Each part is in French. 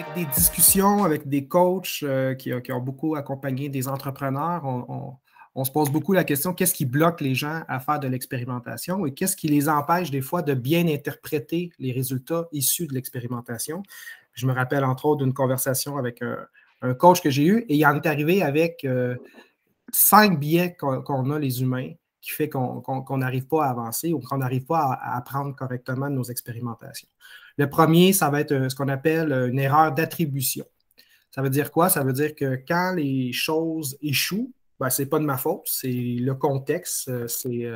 avec des discussions, avec des coachs euh, euh, qui, ont beaucoup accompagné des entrepreneurs, on, se pose beaucoup la question qu'est-ce qui bloque les gens à faire de l'expérimentation et qu'est-ce qui les empêche des fois de bien interpréter les résultats issus de l'expérimentation. Je me rappelle entre autres d'une conversation avec un, coach que j'ai eu et il en est arrivé avec euh, cinq biais qu'on a les humains qui fait qu'on n'arrive pas à avancer ou qu'on n'arrive pas à, à apprendre correctement de nos expérimentations. Le premier, ça va être euh, ce qu'on appelle euh, une erreur d'attribution. Ça veut dire quoi? Ça veut dire que quand les choses échouent, ben, ce n'est pas de ma faute, c'est le contexte, euh, c'est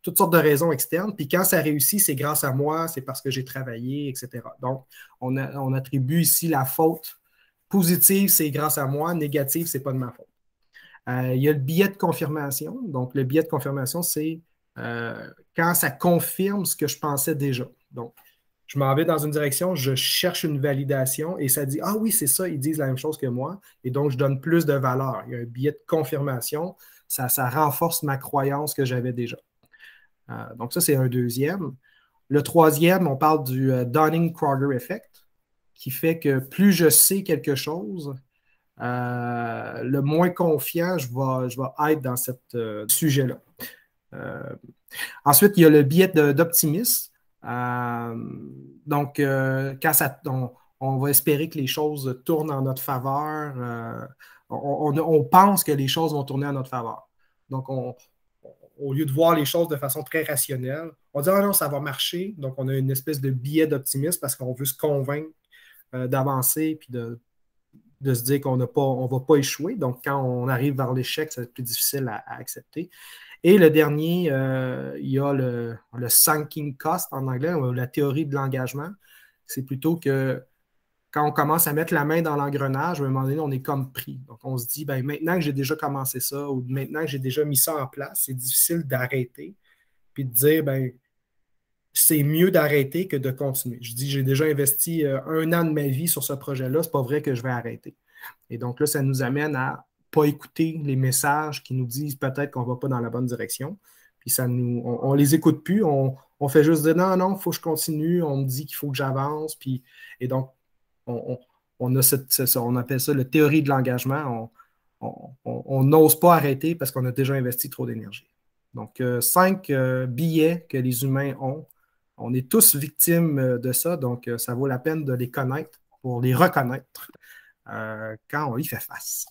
toutes sortes de raisons externes. Puis quand ça réussit, c'est grâce à moi, c'est parce que j'ai travaillé, etc. Donc, on, attribue ici la faute. Positive, c'est grâce à moi. Négative, c'est pas de ma faute. il y a le billet de confirmation. Donc, le biais de confirmation, c'est quand ça confirme ce que je pensais déjà. Donc, je m'en vais dans une direction, je cherche une validation et ça dit Ah oui, c'est ça, ils disent la même chose que moi. Et donc, je donne plus de valeur. Il y a un billet de confirmation. Ça, ça renforce ma croyance que j'avais déjà. Euh, donc, ça, c'est un deuxième. Le troisième, on parle du donning euh, Dunning-Kruger effect, qui fait que plus je sais quelque chose, euh, le moins confiant je vais, je vais être dans ce sujet-là. ensuite, il y a le biais d'optimisme euh, donc, euh, quand on, va espérer que les choses tournent en notre faveur. Euh, on, pense que les choses vont tourner en notre faveur. Donc, au lieu de voir les choses de façon très rationnelle, on dit Ah non, ça va marcher. Donc, on a une espèce de biais d'optimisme parce qu'on veut se convaincre d'avancer puis de, se dire qu'on ne va pas échouer. Donc, quand on arrive vers l'échec, c'est plus difficile à accepter. Et le dernier, euh, il y a le, sinking cost en anglais, la théorie de l'engagement. C'est plutôt que quand on commence à mettre la main dans l'engrenage, à un moment donné, on est comme pris. Donc, on se dit, ben, maintenant que j'ai déjà commencé ça ou maintenant que j'ai déjà mis ça en place, c'est difficile d'arrêter puis de dire, ben, c'est mieux d'arrêter que de continuer. Je dis, j'ai déjà investi euh, un an de ma vie sur ce projet-là, c'est pas vrai que je vais arrêter. Et donc là, ça nous amène à pas écouter les messages qui nous disent peut-être qu'on ne va pas dans la bonne direction. Puis ça nous, on, ne les écoute plus, on, fait juste dire non, non, il faut que je continue, on me dit qu'il faut que j'avance. Puis, et donc, on, a on appelle ça la théorie de l'engagement. On n'ose pas arrêter parce qu'on a déjà investi trop d'énergie. Donc, euh, cinq euh, billets que les humains ont. On est tous victimes euh, de ça, donc ça vaut la peine de les connaître pour les reconnaître quand on y fait face.